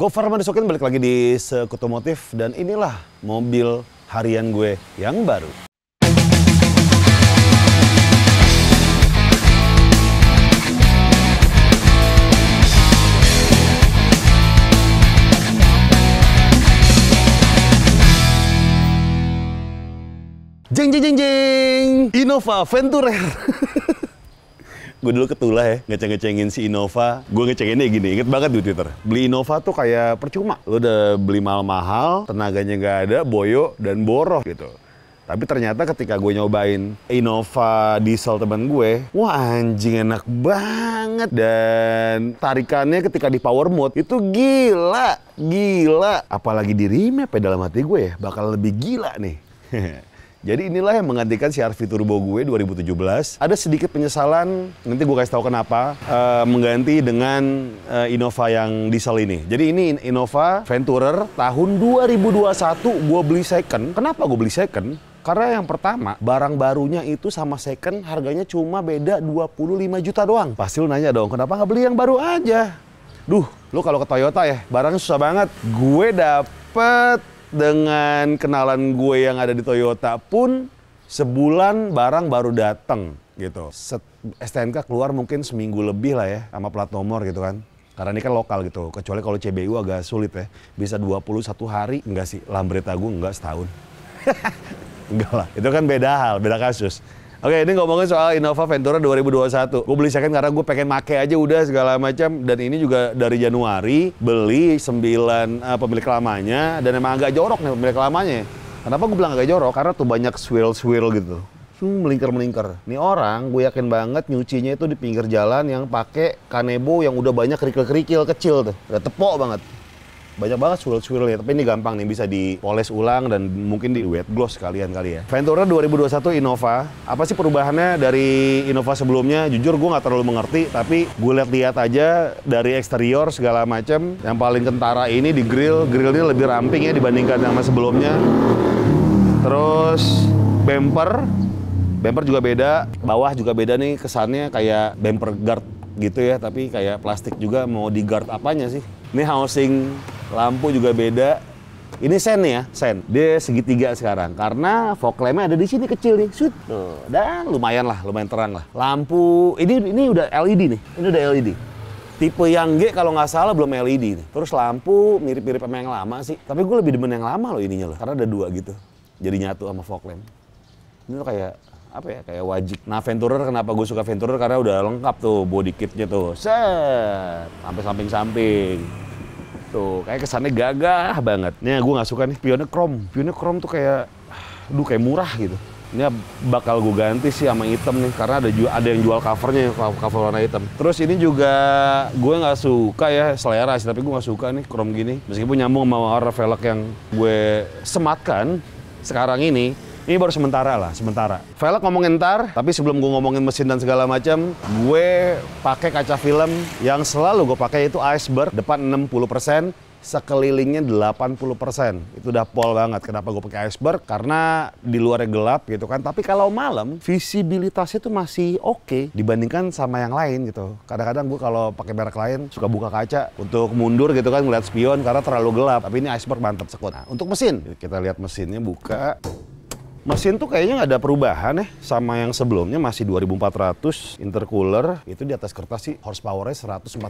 Gofar Madisokin balik lagi di Sekutomotif dan inilah mobil harian gue yang baru. Jeng jeng jeng jeng, Innova Venturer. gue dulu ketulah ya ngeceng-ngecengin si Innova gue ngecenginnya gini inget banget di Twitter beli Innova tuh kayak percuma lo udah beli mahal-mahal tenaganya nggak ada boyo dan boroh gitu tapi ternyata ketika gue nyobain Innova diesel teman gue wah anjing enak banget dan tarikannya ketika di power mode itu gila gila apalagi di remap ya dalam hati gue ya bakal lebih gila nih Jadi inilah yang menggantikan CRV v Turbo gue 2017. Ada sedikit penyesalan, nanti gue kasih tahu kenapa, uh, mengganti dengan uh, Innova yang diesel ini. Jadi ini Innova Venturer tahun 2021 gue beli second. Kenapa gue beli second? Karena yang pertama, barang barunya itu sama second harganya cuma beda 25 juta doang. Pasti lu nanya dong, kenapa nggak beli yang baru aja? Duh, lu kalau ke Toyota ya, barangnya susah banget. Gue dapet dengan kenalan gue yang ada di Toyota pun sebulan barang baru datang gitu. Set, STNK keluar mungkin seminggu lebih lah ya sama plat nomor gitu kan. Karena ini kan lokal gitu, kecuali kalau CBU agak sulit ya. Bisa 21 hari, enggak sih, Lambretta gue enggak setahun. enggak lah, itu kan beda hal, beda kasus. Oke, ini ngomongin soal Innova Ventura 2021. Gue beli second karena gue pengen make aja udah segala macam. Dan ini juga dari Januari beli 9 uh, eh, pemilik lamanya dan emang agak jorok nih pemilik lamanya. Kenapa gue bilang agak jorok? Karena tuh banyak swirl-swirl gitu. Hmm, melingkar-melingkar. Nih orang, gue yakin banget nyucinya itu di pinggir jalan yang pakai kanebo yang udah banyak kerikil-kerikil kecil tuh. Udah tepok banget banyak banget swirl swirl ya tapi ini gampang nih bisa dipoles ulang dan mungkin di wet gloss kalian kali ya Ventura 2021 Innova apa sih perubahannya dari Innova sebelumnya jujur gue nggak terlalu mengerti tapi gue lihat-lihat aja dari eksterior segala macam yang paling kentara ini di grill grill ini lebih ramping ya dibandingkan sama sebelumnya terus bumper bumper juga beda bawah juga beda nih kesannya kayak bumper guard gitu ya tapi kayak plastik juga mau di guard apanya sih ini housing lampu juga beda. Ini sen ya, sen. Dia segitiga sekarang karena fog lampnya ada di sini kecil nih, shoot. Dan lumayan lah, lumayan terang lah. Lampu ini ini udah LED nih. Ini udah LED. Tipe yang G kalau nggak salah belum LED nih. Terus lampu mirip-mirip sama yang lama sih. Tapi gue lebih demen yang lama loh ininya loh. Karena ada dua gitu. Jadi nyatu sama fog lamp. Ini tuh kayak apa ya kayak wajib. Nah Venturer kenapa gue suka Venturer karena udah lengkap tuh body kitnya tuh set sampai samping-samping. Tuh, gitu. kayak kesannya gagah banget. Nih, gue nggak suka nih pionnya chrome Pionnya chrome tuh kayak, aduh kayak murah gitu. Ini bakal gue ganti sih sama hitam nih, karena ada juga ada yang jual covernya cover warna hitam. Terus ini juga gue nggak suka ya selera sih, tapi gue nggak suka nih chrome gini. Meskipun nyambung sama warna velg yang gue sematkan sekarang ini, ini baru sementara lah, sementara. Velg ngomongin ntar, tapi sebelum gue ngomongin mesin dan segala macam, gue pakai kaca film yang selalu gue pakai itu Iceberg depan 60%, sekelilingnya 80%. Itu udah pol banget. Kenapa gue pakai iceberg? Karena di luarnya gelap gitu kan. Tapi kalau malam, visibilitasnya tuh masih oke okay dibandingkan sama yang lain gitu. Kadang-kadang gue kalau pakai merek lain suka buka kaca untuk mundur gitu kan ngeliat spion karena terlalu gelap. Tapi ini iceberg mantep sekut. Nah, untuk mesin, kita lihat mesinnya buka. Mesin tuh kayaknya nggak ada perubahan ya sama yang sebelumnya masih 2400 intercooler itu di atas kertas sih horsepowernya 147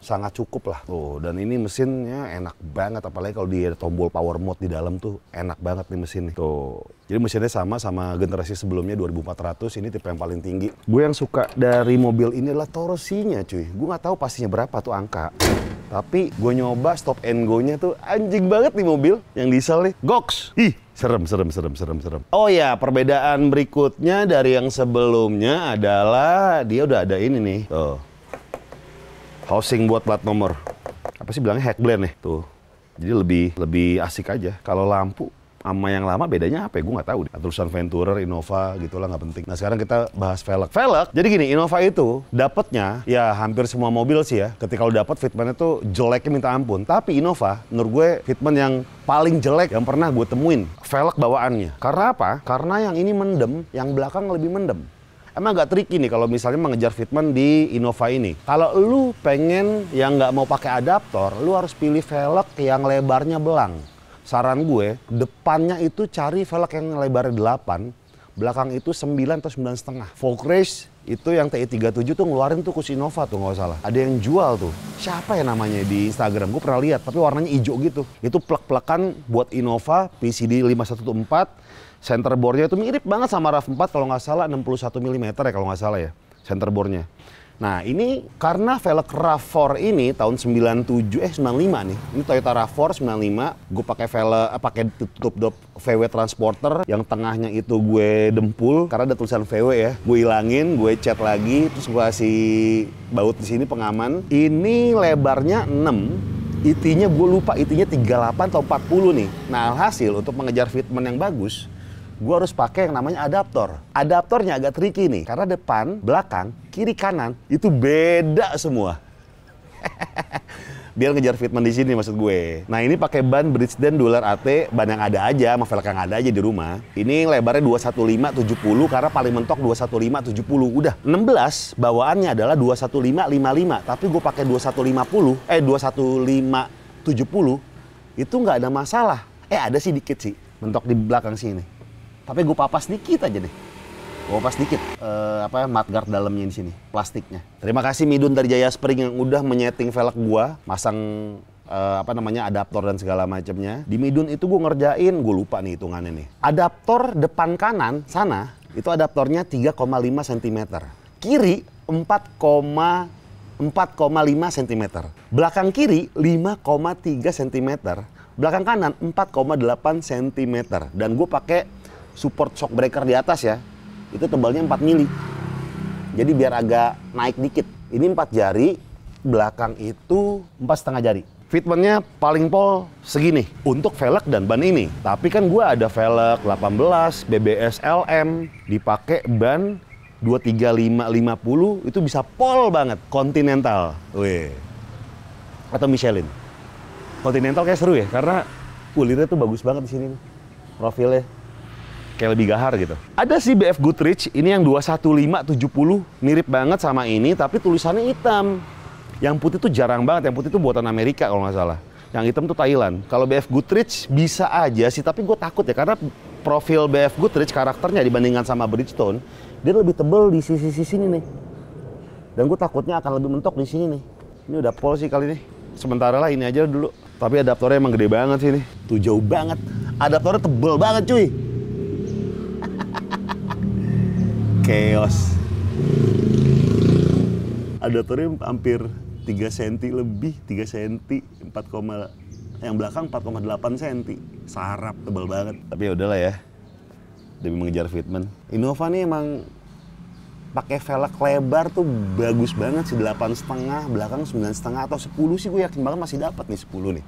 sangat cukup lah tuh dan ini mesinnya enak banget apalagi kalau di tombol power mode di dalam tuh enak banget nih mesin nih tuh jadi mesinnya sama sama generasi sebelumnya 2400 ini tipe yang paling tinggi gue yang suka dari mobil ini adalah torsinya cuy gue nggak tahu pastinya berapa tuh angka tapi gue nyoba stop and go nya tuh anjing banget nih mobil yang diesel nih goks ih Serem, serem, serem, serem, serem. Oh ya, perbedaan berikutnya dari yang sebelumnya adalah dia udah ada ini nih. Tuh. Oh. Housing buat plat nomor. Apa sih bilangnya hack blend nih? Ya? Tuh. Jadi lebih lebih asik aja. Kalau lampu sama yang lama bedanya apa ya? Gue nggak tahu. Terusan Venturer, Innova gitu lah nggak penting. Nah sekarang kita bahas velg. Velg. Jadi gini, Innova itu dapatnya ya hampir semua mobil sih ya. Ketika lo dapat fitmennya tuh jeleknya minta ampun. Tapi Innova menurut gue fitmen yang paling jelek yang pernah gue temuin velg bawaannya. Karena apa? Karena yang ini mendem, yang belakang lebih mendem emang agak tricky nih kalau misalnya mengejar fitment di Innova ini. Kalau lu pengen yang nggak mau pakai adaptor, lu harus pilih velg yang lebarnya belang saran gue depannya itu cari velg yang lebar 8 belakang itu 9 atau 9 setengah folk race itu yang TI 37 tuh ngeluarin tuh Kusinova tuh nggak salah ada yang jual tuh siapa ya namanya di Instagram gue pernah lihat tapi warnanya hijau gitu itu plek-plekan buat Innova PCD 514 center bornya itu mirip banget sama RAV4 kalau nggak salah 61 mm ya kalau nggak salah ya center bornya Nah ini karena velg RAV4 ini tahun 97 eh 95 nih. Ini Toyota RAV4 95. Gue pakai velg eh, pakai tutup dop VW transporter yang tengahnya itu gue dempul karena ada tulisan VW ya. Gue ilangin, gue cat lagi, terus gue kasih baut di sini pengaman. Ini lebarnya 6 itinya gue lupa itinya 38 atau 40 nih. Nah alhasil untuk mengejar fitment yang bagus, gue harus pakai yang namanya adaptor. Adaptornya agak tricky nih, karena depan, belakang, kiri, kanan itu beda semua. biar ngejar fitment di sini maksud gue. Nah ini pakai ban Bridgestone Dueler AT, ban yang ada aja, sama velg yang ada aja di rumah. Ini lebarnya 21570 karena paling mentok 21570. Udah 16 bawaannya adalah 21555, tapi gue pakai 2150 eh 21570 itu nggak ada masalah. Eh ada sih dikit sih mentok di belakang sini. Tapi gue papas dikit aja deh. Gue papas dikit uh, apa mudguard dalamnya di sini, plastiknya. Terima kasih Midun dari Jaya Spring yang udah menyeting velg gue, masang uh, apa namanya adaptor dan segala macamnya. Di Midun itu gue ngerjain, gue lupa nih hitungannya nih. Adaptor depan kanan sana itu adaptornya 3,5 cm. Kiri 4, 4,5 cm. Belakang kiri 5,3 cm. Belakang kanan 4,8 cm. Dan gue pakai support shock breaker di atas ya, itu tebalnya 4 mili. Jadi biar agak naik dikit. Ini 4 jari, belakang itu empat setengah jari. Fitmentnya paling pol segini untuk velg dan ban ini. Tapi kan gue ada velg 18, BBS LM, dipakai ban 23550 itu bisa pol banget. Continental, weh. Atau Michelin. Continental kayak seru ya, karena kulitnya tuh bagus banget di sini. Profilnya kayak lebih gahar gitu. Ada si BF Goodrich, ini yang 21570 mirip banget sama ini tapi tulisannya hitam. Yang putih tuh jarang banget, yang putih tuh buatan Amerika kalau nggak salah. Yang hitam tuh Thailand. Kalau BF Goodrich bisa aja sih, tapi gue takut ya karena profil BF Goodrich karakternya dibandingkan sama Bridgestone, dia lebih tebel di sisi-sisi sini nih. Dan gue takutnya akan lebih mentok di sini nih. Ini udah pol sih kali ini. Sementara lah ini aja dulu. Tapi adaptornya emang gede banget sih ini. Tuh jauh banget. Adaptornya tebel banget cuy. chaos ada turun hampir 3 cm lebih 3 cm 4, yang belakang 4,8 cm sarap tebal banget tapi udah ya udahlah ya demi mengejar fitment Innova nih emang pakai velg lebar tuh bagus banget sih delapan setengah belakang sembilan setengah atau 10 sih gue yakin banget masih dapat nih 10 nih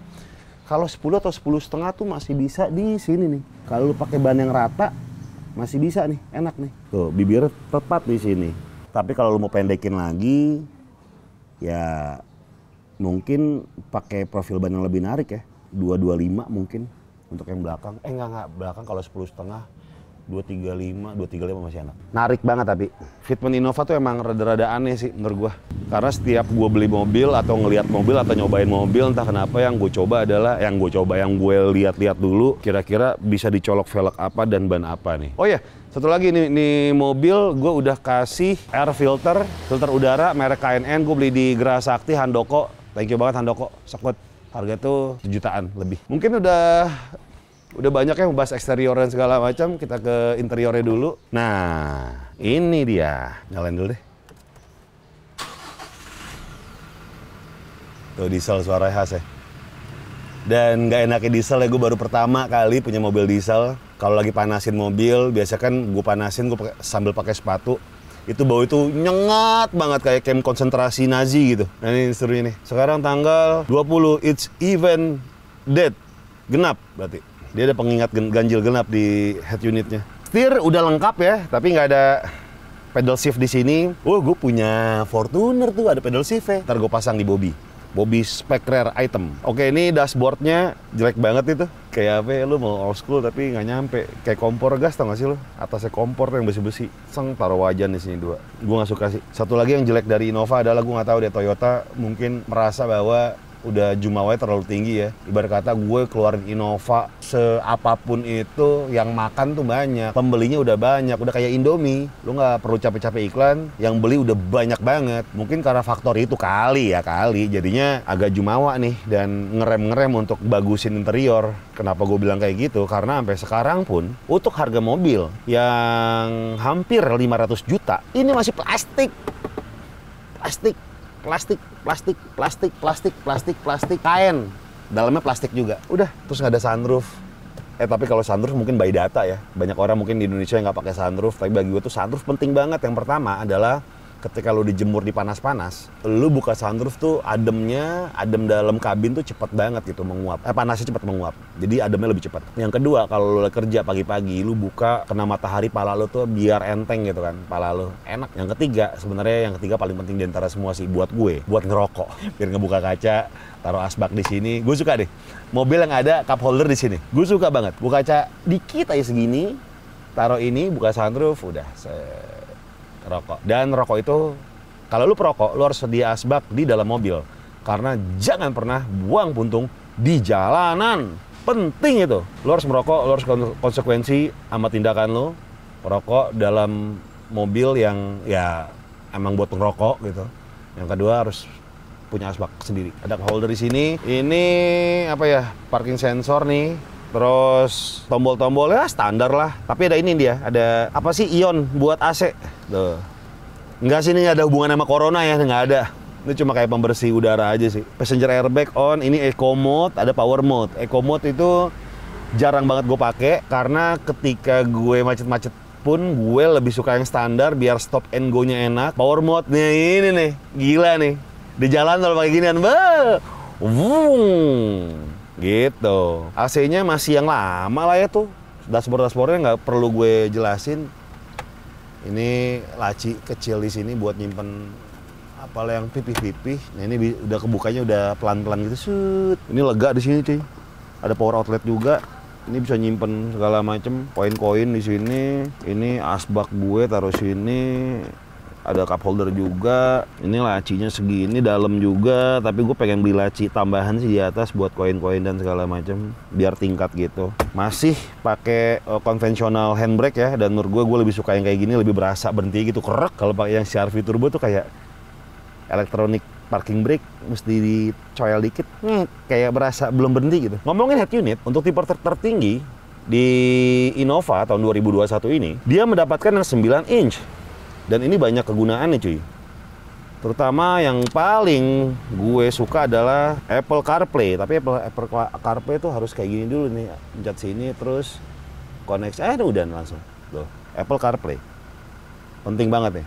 kalau 10 atau 10 setengah tuh masih bisa di sini nih kalau lu pakai ban yang rata masih bisa nih, enak nih. Tuh, bibir tepat di sini. Tapi kalau lu mau pendekin lagi, ya mungkin pakai profil ban yang lebih narik ya. 225 mungkin untuk yang belakang. Eh enggak enggak, belakang kalau 10 setengah 235, 235 masih enak. Narik banget tapi. Fitment Innova tuh emang rada-rada aneh sih menurut gua. Karena setiap gua beli mobil atau ngelihat mobil atau nyobain mobil entah kenapa yang gua coba adalah yang gua coba yang gue liat-liat dulu kira-kira bisa dicolok velg apa dan ban apa nih. Oh ya, satu lagi nih, nih mobil gue udah kasih air filter, filter udara merek KNN gue beli di Grasakti Sakti Handoko. Thank you banget Handoko. Sekut harga tuh jutaan lebih. Mungkin udah udah banyak yang bahas eksterior dan segala macam, kita ke interiornya dulu. Nah, ini dia. Nyalain dulu deh. Tuh diesel suara khas ya. Dan nggak enaknya diesel ya, gue baru pertama kali punya mobil diesel. Kalau lagi panasin mobil, biasa kan gue panasin gue sambil pakai sepatu. Itu bau itu nyengat banget kayak camp konsentrasi Nazi gitu. Nah ini seru ini. Sekarang tanggal 20, it's even dead. Genap berarti. Dia ada pengingat ganjil genap di head unitnya. Setir udah lengkap ya, tapi nggak ada pedal shift di sini. Oh, gue punya Fortuner tuh ada pedal shift ya. Ntar gue pasang di Bobby. Bobby spek rare item. Oke, ini dashboardnya jelek banget itu. Kayak apa ya, lu mau old school tapi nggak nyampe. Kayak kompor gas tau nggak sih lu? Atasnya kompor yang besi-besi. Seng taruh wajan di sini dua. Gue nggak suka sih. Satu lagi yang jelek dari Innova adalah gue nggak tahu deh Toyota mungkin merasa bahwa udah jumlahnya terlalu tinggi ya. Ibarat kata gue keluarin Innova seapapun itu yang makan tuh banyak, pembelinya udah banyak, udah kayak Indomie. Lu nggak perlu capek-capek iklan, yang beli udah banyak banget. Mungkin karena faktor itu kali ya kali, jadinya agak jumawa nih dan ngerem-ngerem untuk bagusin interior. Kenapa gue bilang kayak gitu? Karena sampai sekarang pun untuk harga mobil yang hampir 500 juta, ini masih plastik. Plastik, plastik plastik, plastik, plastik, plastik, plastik, kain. Dalamnya plastik juga. Udah, terus nggak ada sunroof. Eh tapi kalau sunroof mungkin by data ya. Banyak orang mungkin di Indonesia yang nggak pakai sunroof, tapi bagi gue tuh sunroof penting banget. Yang pertama adalah ketika lo dijemur di panas-panas, lo buka sunroof tuh ademnya, adem dalam kabin tuh cepet banget gitu menguap. Eh panasnya cepet menguap. Jadi ademnya lebih cepat. Yang kedua, kalau lu kerja pagi-pagi, lo buka kena matahari pala lu tuh biar enteng gitu kan, pala lu. Enak. Yang ketiga, sebenarnya yang ketiga paling penting di antara semua sih buat gue, buat ngerokok. Biar ngebuka kaca, taruh asbak di sini. Gue suka deh. Mobil yang ada cup holder di sini. Gue suka banget. Buka kaca dikit aja segini, taruh ini, buka sunroof, udah. Set rokok. Dan rokok itu kalau lu perokok, lu harus sedia asbak di dalam mobil. Karena jangan pernah buang puntung di jalanan. Penting itu. Lu harus merokok, lu harus konsekuensi sama tindakan lu. Rokok dalam mobil yang ya emang buat ngerokok gitu. Yang kedua harus punya asbak sendiri. Ada holder di sini. Ini apa ya? Parking sensor nih Terus tombol-tombolnya standar lah. Tapi ada ini dia, ada apa sih ion buat AC. Tuh. Enggak sih ini ada hubungan sama corona ya, enggak ada. Ini cuma kayak pembersih udara aja sih. Passenger airbag on, ini eco mode, ada power mode. Eco mode itu jarang banget gue pakai karena ketika gue macet-macet pun gue lebih suka yang standar biar stop and go-nya enak. Power mode-nya ini nih, gila nih. Di jalan kalau pakai ginian, be. Wung. Gitu. AC-nya masih yang lama lah ya tuh. Dashboard-dashboardnya nggak perlu gue jelasin. Ini laci kecil di sini buat nyimpen apa yang pipih-pipih. Nah ini udah kebukanya udah pelan-pelan gitu. Sut. Ini lega di sini cuy. Ada power outlet juga. Ini bisa nyimpen segala macem. Koin-koin di sini. Ini asbak gue taruh sini ada cup holder juga ini lacinya segini dalam juga tapi gue pengen beli laci tambahan sih di atas buat koin-koin dan segala macam biar tingkat gitu masih pakai uh, konvensional handbrake ya dan menurut gue gue lebih suka yang kayak gini lebih berasa berhenti gitu kerek kalau pakai yang CRV turbo tuh kayak elektronik parking brake mesti dicoyal dikit hmm, kayak berasa belum berhenti gitu ngomongin head unit untuk tipe ter tertinggi di Innova tahun 2021 ini dia mendapatkan yang 9 inch dan ini banyak kegunaannya cuy. Terutama yang paling gue suka adalah Apple CarPlay. Tapi Apple, Apple CarPlay itu harus kayak gini dulu nih. Pencet sini terus connect. Eh udah langsung. Tuh, Apple CarPlay. Penting banget nih. Ya.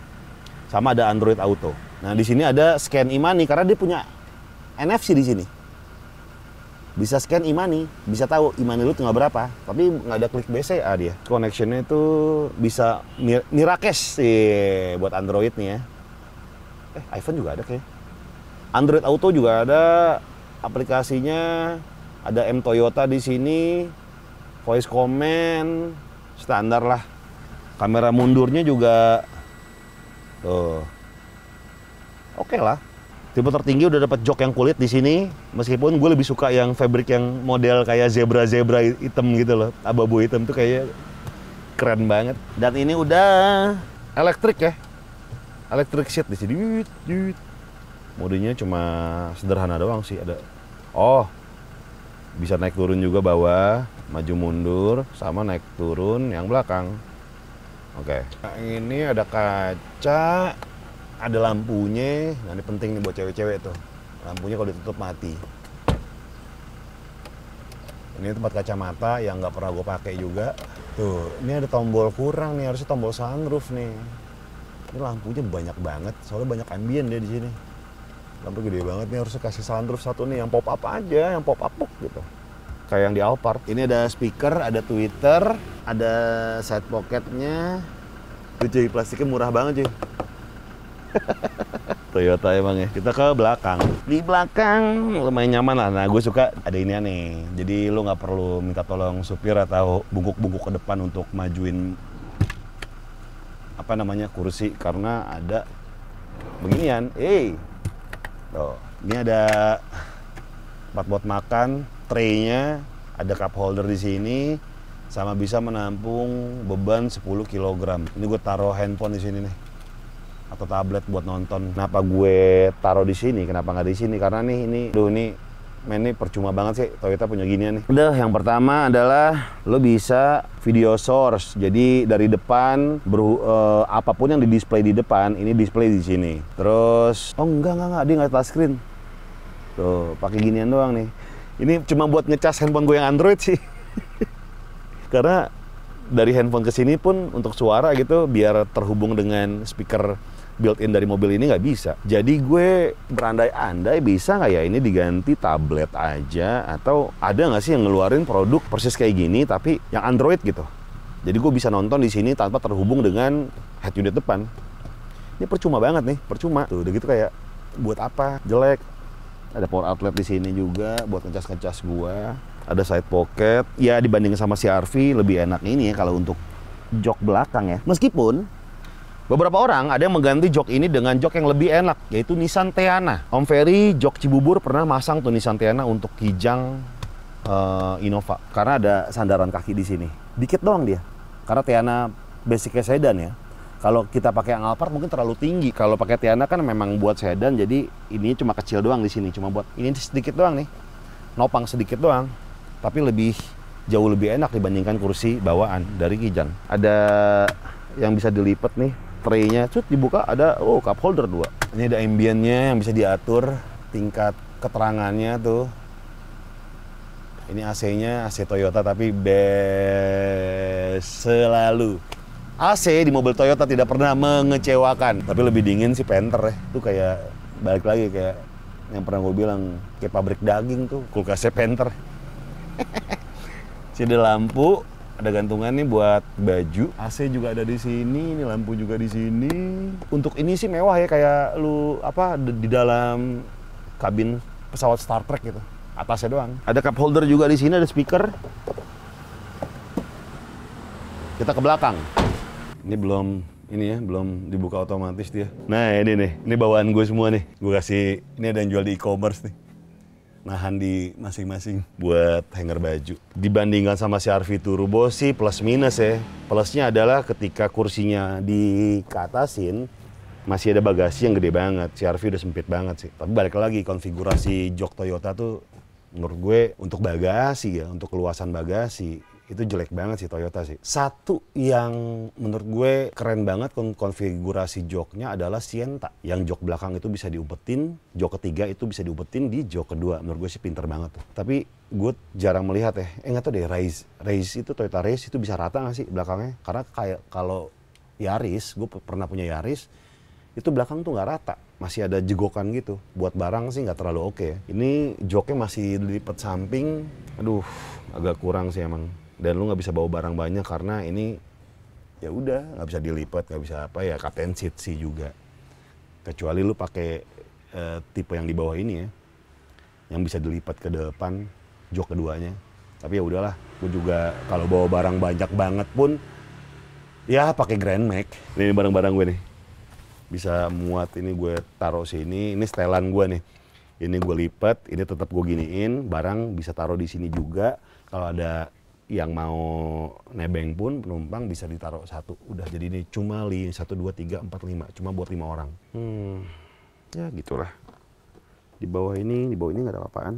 Sama ada Android Auto. Nah di sini ada scan imani karena dia punya NFC di sini bisa scan imani e bisa tahu imani e lu tinggal berapa tapi nggak ada klik BCA dia connectionnya itu bisa mir mirakes sih buat Android nih ya eh iPhone juga ada kayak Android Auto juga ada aplikasinya ada M Toyota di sini voice command standar lah kamera mundurnya juga tuh oke okay lah tipe tertinggi udah dapat jok yang kulit di sini meskipun gue lebih suka yang fabric yang model kayak zebra zebra hitam gitu loh abu-abu hitam tuh kayak keren banget dan ini udah elektrik ya elektrik seat di sini modenya cuma sederhana doang sih ada oh bisa naik turun juga bawah maju mundur sama naik turun yang belakang oke okay. Nah, ini ada kaca ada lampunya nah ini penting nih buat cewek-cewek tuh lampunya kalau ditutup mati ini tempat kacamata yang nggak pernah gue pakai juga tuh ini ada tombol kurang nih harusnya tombol sunroof nih ini lampunya banyak banget soalnya banyak ambient dia di sini lampu gede banget nih harusnya kasih sunroof satu nih yang pop up aja yang pop up book, gitu kayak yang di Alphard ini ada speaker ada Twitter ada side pocketnya tuh jadi plastiknya murah banget sih. Toyota emang ya. Kita ke belakang. Di belakang lumayan nyaman lah. Nah, gue suka ada ini nih. Jadi lu nggak perlu minta tolong supir atau bungkuk-bungkuk ke depan untuk majuin apa namanya kursi karena ada beginian. Eh, hey. tuh ini ada tempat buat makan, traynya, ada cup holder di sini sama bisa menampung beban 10 kg. Ini gue taruh handphone di sini nih atau tablet buat nonton. Kenapa gue taruh di sini? Kenapa nggak di sini? Karena nih ini, duh ini, main ini percuma banget sih Toyota punya ginian nih. Udah, yang pertama adalah lo bisa video source. Jadi dari depan, ber, uh, eh, apapun yang di display di depan, ini display di sini. Terus, oh enggak enggak enggak, dia nggak touchscreen. Tuh, pakai ginian doang nih. Ini cuma buat ngecas handphone gue yang Android sih. Karena dari handphone ke sini pun untuk suara gitu biar terhubung dengan speaker built-in dari mobil ini nggak bisa. Jadi gue berandai-andai bisa nggak ya ini diganti tablet aja atau ada nggak sih yang ngeluarin produk persis kayak gini tapi yang Android gitu. Jadi gue bisa nonton di sini tanpa terhubung dengan head unit depan. Ini percuma banget nih, percuma. Tuh udah gitu kayak buat apa? Jelek. Ada power outlet di sini juga buat ngecas-ngecas gua. Ada side pocket. Ya dibanding sama CR-V lebih enak ini ya kalau untuk jok belakang ya. Meskipun Beberapa orang ada yang mengganti jok ini dengan jok yang lebih enak, yaitu Nissan Teana. Om Ferry, jok Cibubur pernah masang tuh Nissan Teana untuk Kijang uh, Innova. Karena ada sandaran kaki di sini. Dikit doang dia. Karena Teana basicnya sedan ya. Kalau kita pakai yang Alphard mungkin terlalu tinggi. Kalau pakai teana kan memang buat sedan, jadi ini cuma kecil doang di sini, cuma buat ini sedikit doang nih, nopang sedikit doang, tapi lebih jauh lebih enak dibandingkan kursi bawaan dari Kijang. Ada yang bisa dilipat nih, traynya cut dibuka ada oh cup holder dua ini ada ambiennya yang bisa diatur tingkat keterangannya tuh ini AC-nya AC Toyota tapi best selalu AC di mobil Toyota tidak pernah mengecewakan tapi lebih dingin sih Panther ya itu kayak balik lagi kayak yang pernah gue bilang kayak pabrik daging tuh kulkasnya Panther ada lampu ada gantungan nih buat baju. AC juga ada di sini, ini lampu juga di sini. Untuk ini sih mewah ya kayak lu apa di, dalam kabin pesawat Star Trek gitu. Atasnya doang. Ada cup holder juga di sini, ada speaker. Kita ke belakang. Ini belum ini ya, belum dibuka otomatis dia. Nah, ini nih. Ini bawaan gue semua nih. Gue kasih ini ada yang jual di e-commerce nih nahan di masing-masing buat hanger baju. Dibandingkan sama si Arvi Turbo sih plus minus ya. Plusnya adalah ketika kursinya dikatasin masih ada bagasi yang gede banget. Si Arvi udah sempit banget sih. Tapi balik lagi konfigurasi jok Toyota tuh menurut gue untuk bagasi ya, untuk keluasan bagasi itu jelek banget sih Toyota sih. Satu yang menurut gue keren banget konfigurasi joknya adalah Sienta. Yang jok belakang itu bisa diumpetin, jok ketiga itu bisa diumpetin di jok kedua. Menurut gue sih pinter banget tuh. Tapi gue jarang melihat ya. Eh nggak tau deh, Race, Race itu Toyota Race itu bisa rata nggak sih belakangnya? Karena kayak kalau Yaris, gue pernah punya Yaris, itu belakang tuh nggak rata masih ada jegokan gitu buat barang sih nggak terlalu oke okay. ini joknya masih dilipat samping aduh agak kurang sih emang dan lu nggak bisa bawa barang banyak karena ini ya udah nggak bisa dilipat nggak bisa apa ya kapten seat sih juga kecuali lu pakai uh, tipe yang di bawah ini ya yang bisa dilipat ke depan jok keduanya tapi ya udahlah gue juga kalau bawa barang banyak banget pun ya pakai Grand Max ini barang-barang gue nih bisa muat ini gue taruh sini ini setelan gue nih ini gue lipat ini tetap gue giniin barang bisa taruh di sini juga kalau ada yang mau nebeng pun penumpang bisa ditaruh satu. Udah jadi ini cuma li satu dua tiga empat lima, cuma buat lima orang. Hmm, ya gitulah. Di bawah ini, di bawah ini nggak ada apa-apaan.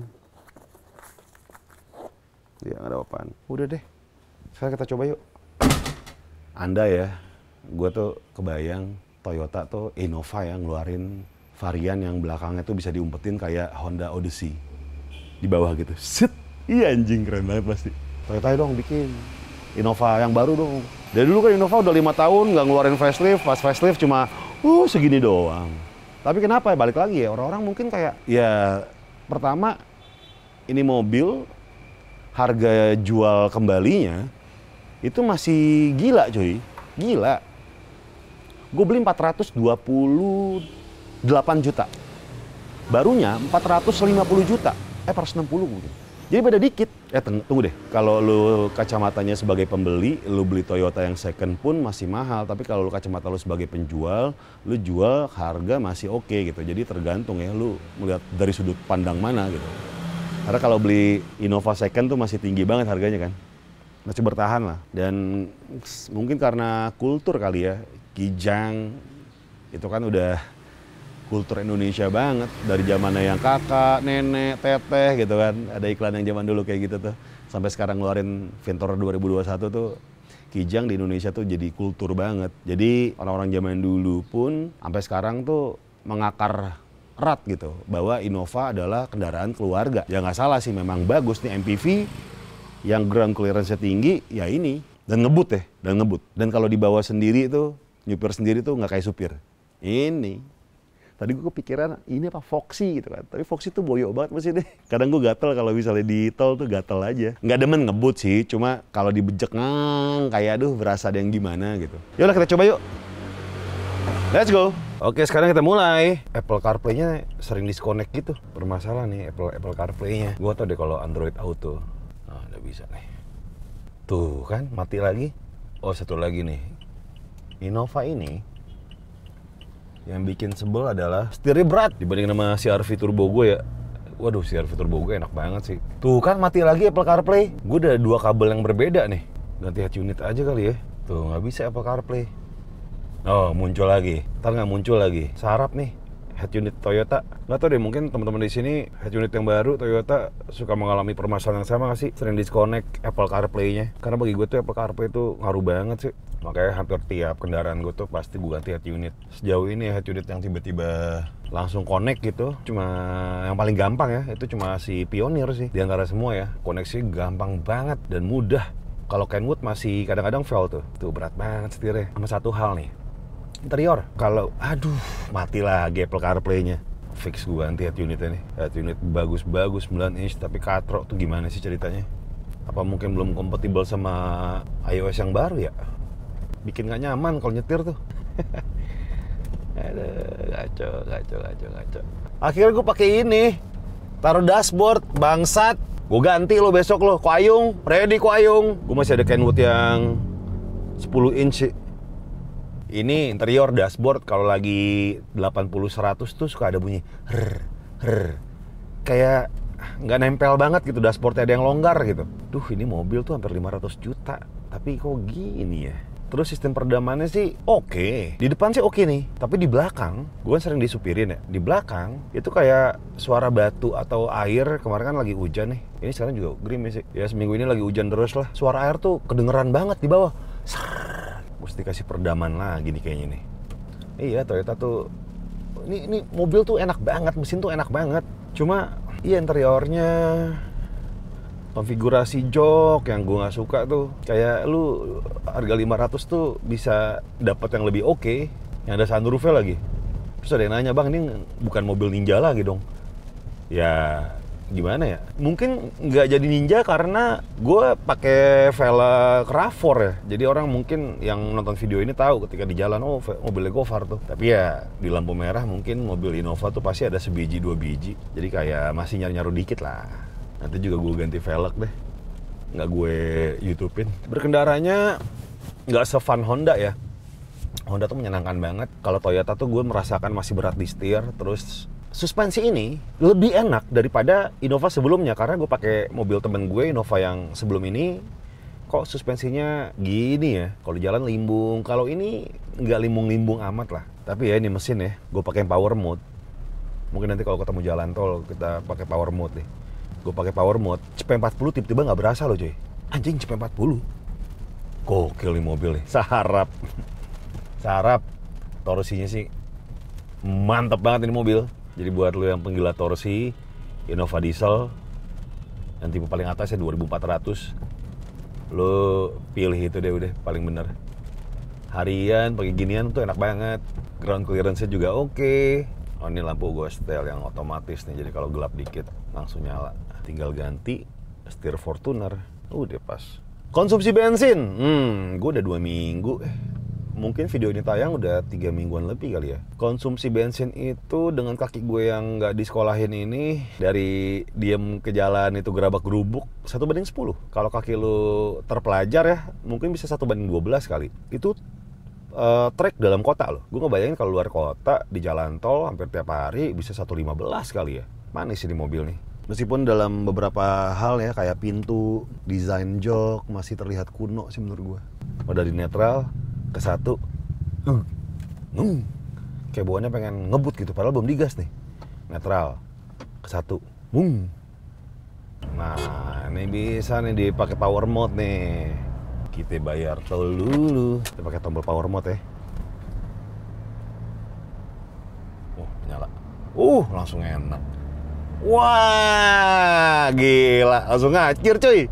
Ya nggak ada apa-apaan. Udah deh, sekarang kita coba yuk. Anda ya, gue tuh kebayang Toyota tuh Innova yang ngeluarin varian yang belakangnya tuh bisa diumpetin kayak Honda Odyssey di bawah gitu. Sit, iya anjing keren banget pasti. Toyota dong bikin Innova yang baru dong. Dari dulu kan Innova udah lima tahun nggak ngeluarin facelift, pas facelift cuma uh segini doang. Tapi kenapa ya balik lagi ya orang-orang mungkin kayak ya pertama ini mobil harga jual kembalinya itu masih gila cuy, gila. Gue beli 428 juta. Barunya 450 juta, eh puluh mungkin. Jadi beda dikit. Eh tunggu deh, kalau lu kacamatanya sebagai pembeli, lu beli Toyota yang second pun masih mahal. Tapi kalau lu kacamata lu sebagai penjual, lu jual harga masih oke okay, gitu. Jadi tergantung ya lu melihat dari sudut pandang mana gitu. Karena kalau beli Innova second tuh masih tinggi banget harganya kan. Masih bertahan lah. Dan mungkin karena kultur kali ya, Kijang itu kan udah kultur Indonesia banget dari zamannya yang kakak, nenek, teteh gitu kan. Ada iklan yang zaman dulu kayak gitu tuh. Sampai sekarang ngeluarin Ventura 2021 tuh Kijang di Indonesia tuh jadi kultur banget. Jadi orang-orang zaman dulu pun sampai sekarang tuh mengakar erat gitu bahwa Innova adalah kendaraan keluarga. Ya nggak salah sih memang bagus nih MPV yang ground clearance nya tinggi ya ini dan ngebut deh, ya, dan ngebut. Dan kalau dibawa sendiri tuh nyupir sendiri tuh nggak kayak supir. Ini tadi gue kepikiran ini apa Foxy gitu kan tapi Foxy tuh boyo banget masih deh kadang gue gatel kalau misalnya di tol tuh gatel aja nggak demen ngebut sih cuma kalau dibejek ngang kayak aduh berasa ada yang gimana gitu yaudah kita coba yuk Let's go. Oke, sekarang kita mulai. Apple CarPlay-nya sering disconnect gitu. Bermasalah nih Apple Apple CarPlay-nya. Gua tau deh kalau Android Auto. Nah, udah bisa nih. Tuh kan, mati lagi. Oh, satu lagi nih. Innova ini yang bikin sebel adalah setirnya berat dibanding sama CRV turbo gue ya waduh CRV turbo gue enak banget sih tuh kan mati lagi Apple CarPlay gue udah dua kabel yang berbeda nih ganti head unit aja kali ya tuh nggak bisa Apple CarPlay oh muncul lagi ntar nggak muncul lagi sarap nih head unit Toyota. Nggak tahu deh, mungkin teman-teman di sini head unit yang baru Toyota suka mengalami permasalahan yang sama nggak sih? Sering disconnect Apple CarPlay-nya. Karena bagi gue tuh Apple CarPlay itu ngaruh banget sih. Makanya hampir tiap kendaraan gue tuh pasti gue ganti head unit. Sejauh ini head unit yang tiba-tiba langsung connect gitu cuma yang paling gampang ya itu cuma si pionir sih di antara semua ya koneksi gampang banget dan mudah kalau Kenwood masih kadang-kadang fail tuh tuh berat banget setirnya sama satu hal nih interior. Kalau aduh matilah Apple CarPlay-nya fix gue ganti head unit ini head unit bagus-bagus 9 inch tapi katro tuh gimana sih ceritanya apa mungkin belum kompatibel sama iOS yang baru ya bikin gak nyaman kalau nyetir tuh Aduh, gaco gaco gaco ngaco. Akhirnya gue pakai ini, taruh dashboard, bangsat. Gue ganti lo besok lo, kuayung, ready kuayung. Gue masih ada Kenwood yang 10 inch ini interior dashboard kalau lagi 80 100 tuh suka ada bunyi her rrr. Kayak nggak nempel banget gitu dashboardnya ada yang longgar gitu. Duh, ini mobil tuh hampir 500 juta, tapi kok gini ya? Terus sistem perdamannya sih oke. Okay. Di depan sih oke okay nih, tapi di belakang, gue sering disupirin ya. Di belakang itu kayak suara batu atau air. Kemarin kan lagi hujan nih. Ini sekarang juga gerimis sih. Ya seminggu ini lagi hujan terus lah. Suara air tuh kedengeran banget di bawah. Serrr mesti kasih perdaman lagi nih kayaknya nih iya Toyota tuh ini ini mobil tuh enak banget mesin tuh enak banget cuma iya interiornya konfigurasi jok yang gue nggak suka tuh kayak lu harga 500 tuh bisa dapat yang lebih oke okay, yang ada sunroofnya lagi terus ada yang nanya bang ini bukan mobil ninja lagi dong ya gimana ya mungkin nggak jadi ninja karena gue pakai velg rav ya jadi orang mungkin yang nonton video ini tahu ketika di jalan oh mobilnya Gofar tuh tapi ya di lampu merah mungkin mobil Innova tuh pasti ada sebiji dua biji jadi kayak masih nyaru-nyaru dikit lah nanti juga gue ganti velg deh nggak gue youtubein berkendaranya nggak sefun Honda ya Honda tuh menyenangkan banget. Kalau Toyota tuh gue merasakan masih berat di setir, terus suspensi ini lebih enak daripada Innova sebelumnya karena gue pakai mobil temen gue Innova yang sebelum ini kok suspensinya gini ya kalau jalan limbung kalau ini nggak limbung-limbung amat lah tapi ya ini mesin ya gue pakai power mode mungkin nanti kalau ketemu jalan tol kita pakai power mode deh gue pakai power mode CP40 tiba-tiba nggak berasa loh cuy anjing CP40 gokil nih mobil nih saya harap torsinya sih mantep banget ini mobil jadi buat lo yang penggila torsi, Innova Diesel yang tipe paling atasnya 2400 lo pilih itu deh udah paling bener harian pakai ginian tuh enak banget ground clearance-nya juga oke okay. oh ini lampu gue setel yang otomatis nih jadi kalau gelap dikit langsung nyala tinggal ganti setir Fortuner udah pas konsumsi bensin hmm gue udah dua minggu eh mungkin video ini tayang udah tiga mingguan lebih kali ya konsumsi bensin itu dengan kaki gue yang nggak disekolahin ini dari diem ke jalan itu gerabak gerubuk satu banding 10 kalau kaki lu terpelajar ya mungkin bisa satu banding 12 kali itu uh, trek dalam kota loh. Gue ngebayangin kalau luar kota di jalan tol hampir tiap hari bisa satu lima belas kali ya. Manis ini mobil nih. Meskipun dalam beberapa hal ya kayak pintu, desain jok masih terlihat kuno sih menurut gue. Udah di netral, ke satu hmm. Hmm. kayak bawahnya pengen ngebut gitu padahal belum digas nih netral ke satu hmm. nah ini bisa nih dipakai power mode nih kita bayar tol dulu kita pakai tombol power mode ya oh nyala uh langsung enak wah gila langsung ngacir cuy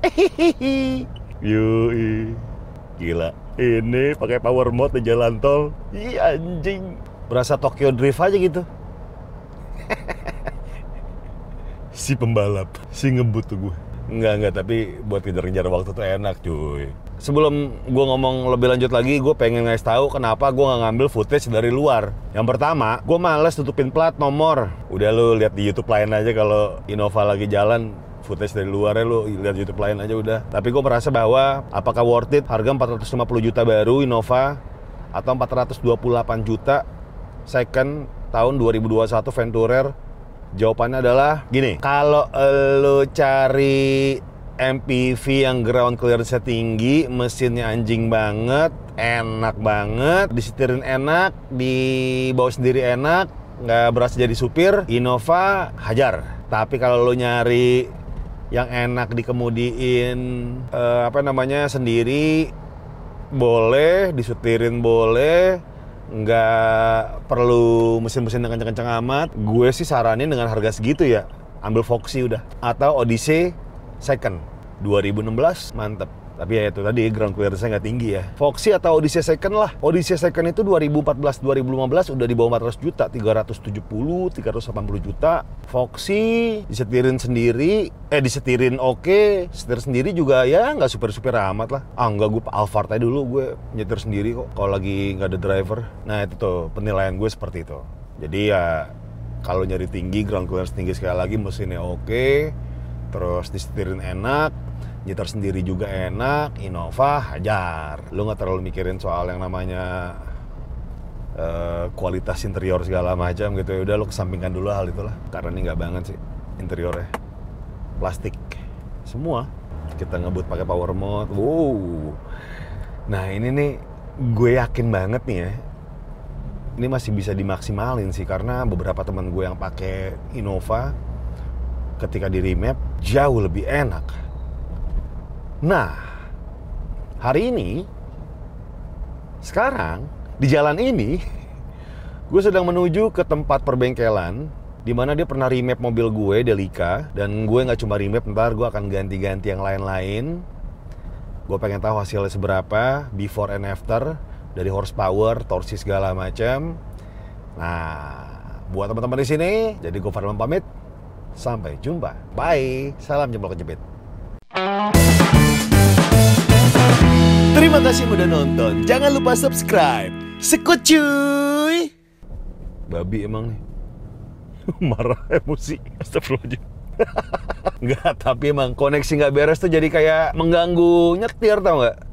Yui. Gila ini pakai power mode di jalan tol iya anjing berasa Tokyo Drift aja gitu si pembalap si ngebut tuh gue Enggak, enggak, tapi buat kejar-kejar waktu tuh enak cuy Sebelum gue ngomong lebih lanjut lagi, gue pengen ngasih tahu kenapa gue nggak ngambil footage dari luar Yang pertama, gue males tutupin plat nomor Udah lu lihat di Youtube lain aja kalau Innova lagi jalan footage dari luarnya lu lihat YouTube lain aja udah. Tapi gue merasa bahwa apakah worth it harga 450 juta baru Innova atau 428 juta second tahun 2021 Venturer? Jawabannya adalah gini, kalau lo cari MPV yang ground clearance tinggi, mesinnya anjing banget, enak banget, disetirin enak, dibawa sendiri enak, nggak berasa jadi supir, Innova hajar. Tapi kalau lo nyari yang enak dikemudiin uh, apa namanya sendiri boleh disutirin boleh nggak perlu mesin-mesin dengan kenceng-kenceng amat gue sih saranin dengan harga segitu ya ambil Foxy udah atau Odyssey second 2016 mantep tapi ya itu tadi ground clearance-nya nggak tinggi ya. Foxy atau Odyssey Second lah. Odyssey Second itu 2014-2015 udah di bawah 400 juta, 370, 380 juta. Foxy disetirin sendiri, eh disetirin oke, okay. setir sendiri juga ya nggak super-super amat lah. Ah nggak gue Alphard aja dulu gue nyetir sendiri kok kalau lagi nggak ada driver. Nah itu tuh penilaian gue seperti itu. Jadi ya kalau nyari tinggi ground clearance tinggi sekali lagi mesinnya oke, okay, terus disetirin enak, nyetar sendiri juga enak, Innova hajar. Lu gak terlalu mikirin soal yang namanya uh, kualitas interior segala macam gitu. Ya udah lu kesampingkan dulu hal itulah. Karena ini nggak banget sih interiornya. Plastik semua. Kita ngebut pakai power mode. Wow. Nah, ini nih gue yakin banget nih ya. Ini masih bisa dimaksimalin sih karena beberapa teman gue yang pakai Innova ketika di remap jauh lebih enak Nah, hari ini, sekarang di jalan ini, gue sedang menuju ke tempat perbengkelan di mana dia pernah remap mobil gue Delica dan gue nggak cuma remap ntar gue akan ganti-ganti yang lain-lain gue pengen tahu hasilnya seberapa before and after dari horsepower torsi segala macam nah buat teman-teman di sini jadi gue Farman pamit sampai jumpa bye salam jempol kejepit Terima kasih sudah nonton. Jangan lupa subscribe. Sekut cuy. Babi emang nih. Marah emosi. Astagfirullahaladzim. Enggak, tapi emang koneksi nggak beres tuh jadi kayak mengganggu nyetir tau nggak?